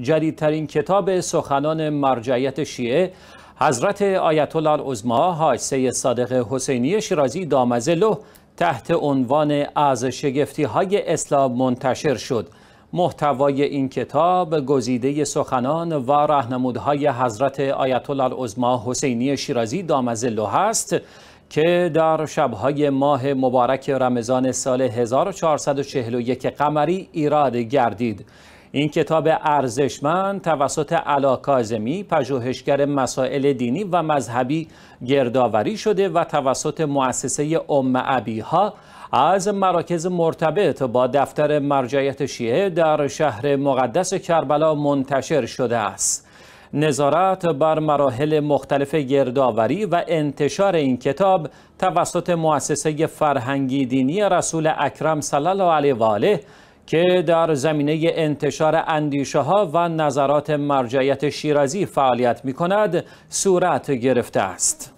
جدیدترین کتاب سخنان مرجعیت شیعه حضرت آیت الله العظما حاج سید صادق حسینی شیرازی دامزلو تحت عنوان از شگفتی های اسلام منتشر شد محتوای این کتاب گزیده سخنان و راهنمودهای حضرت آیت الله حسینی شیرازی دامزلو هست که در شبهای ماه مبارک رمضان سال 1441 قمری ایراد گردید این کتاب ارزشمند توسط علا کازمی پژوهشگر مسائل دینی و مذهبی گردآوری شده و توسط مؤسسه ام ابیها از مراکز مرتبط با دفتر مرجعیت شیعه در شهر مقدس کربلا منتشر شده است نظارت بر مراحل مختلف گردآوری و انتشار این کتاب توسط مؤسسه فرهنگی دینی رسول اکرم صلی الله علیه و آله که در زمینه انتشار اندیشه ها و نظرات مرجعیت شیرازی فعالیت می کند صورت گرفته است.